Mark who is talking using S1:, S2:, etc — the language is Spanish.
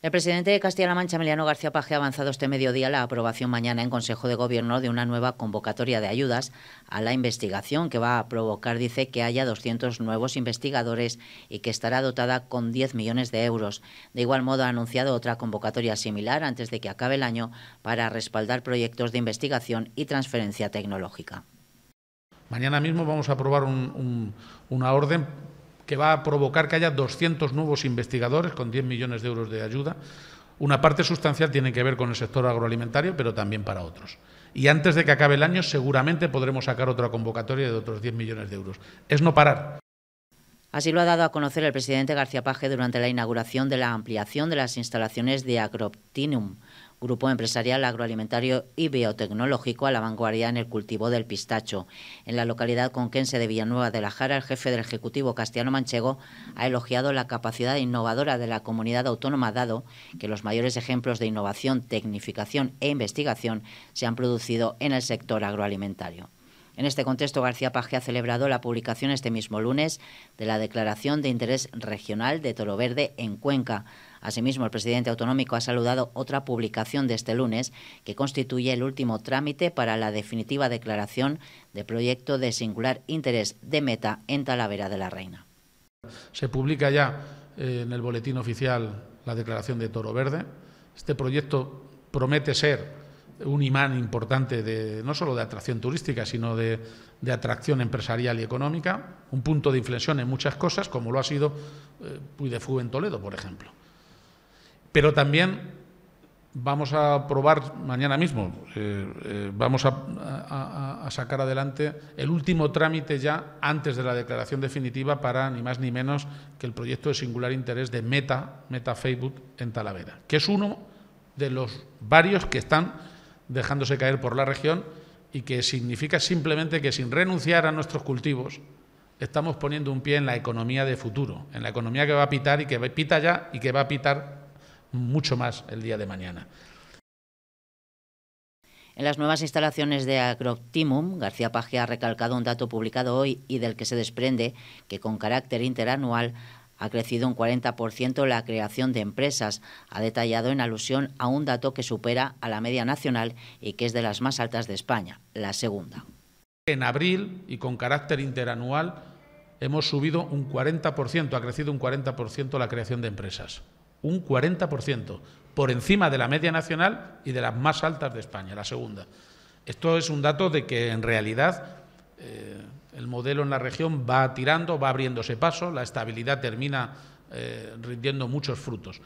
S1: El presidente de Castilla-La Mancha, Emiliano García Paje, ha avanzado este mediodía la aprobación mañana en Consejo de Gobierno de una nueva convocatoria de ayudas a la investigación que va a provocar, dice, que haya 200 nuevos investigadores y que estará dotada con 10 millones de euros. De igual modo, ha anunciado otra convocatoria similar antes de que acabe el año para respaldar proyectos de investigación y transferencia tecnológica.
S2: Mañana mismo vamos a aprobar una orden que va a provocar que haya 200 nuevos investigadores con 10 millones de euros de ayuda. Una parte sustancial tiene que ver con el sector agroalimentario, pero también para otros. Y antes de que acabe el año, seguramente podremos sacar otra convocatoria de otros 10 millones de euros. Es no
S1: parar. Así lo ha dado a conocer el presidente García Paje durante la inauguración de la ampliación de las instalaciones de Agroptinum, grupo empresarial agroalimentario y biotecnológico a la vanguardia en el cultivo del pistacho. En la localidad conquense de Villanueva de la Jara, el jefe del Ejecutivo Castiano Manchego ha elogiado la capacidad innovadora de la comunidad autónoma, dado que los mayores ejemplos de innovación, tecnificación e investigación se han producido en el sector agroalimentario. En este contexto, García Paje ha celebrado la publicación este mismo lunes de la Declaración de Interés Regional de Toro Verde en Cuenca, Asimismo, el presidente autonómico ha saludado otra publicación de este lunes que constituye el último trámite para la definitiva declaración de proyecto de singular interés de Meta en Talavera de la Reina.
S2: Se publica ya eh, en el boletín oficial la declaración de Toro Verde. Este proyecto promete ser un imán importante de, no solo de atracción turística, sino de, atracción empresarial y económica, un punto de inflexión en muchas cosas, como lo ha sido eh, Puy de Fuego en Toledo, por ejemplo. Pero también vamos a probar mañana mismo, eh, eh, vamos a, a, sacar adelante el último trámite ya antes de la declaración definitiva para ni más ni menos que el proyecto de singular interés de Meta, Meta Facebook en Talavera, que es uno de los varios que están dejándose caer por la región y que significa simplemente que sin renunciar a nuestros cultivos estamos poniendo un pie en la economía de futuro, en la economía que va a pitar y que pita ya y que va a pitar mucho más el día de mañana.
S1: En las nuevas instalaciones de Agroptimum, García Paje ha recalcado un dato publicado hoy y del que se desprende que con carácter interanual ha crecido un 40% la creación de empresas. Ha detallado en alusión a un dato que supera a la media nacional y que es de las más altas de España, la segunda.
S2: En abril y con carácter interanual hemos subido un 40%, ha crecido un 40% la creación de empresas un 40%, por encima de la media nacional y de las más altas de España, la segunda. Esto es un dato de que en realidad eh, el modelo en la región va tirando, va abriéndose paso, la estabilidad termina eh, rindiendo muchos frutos.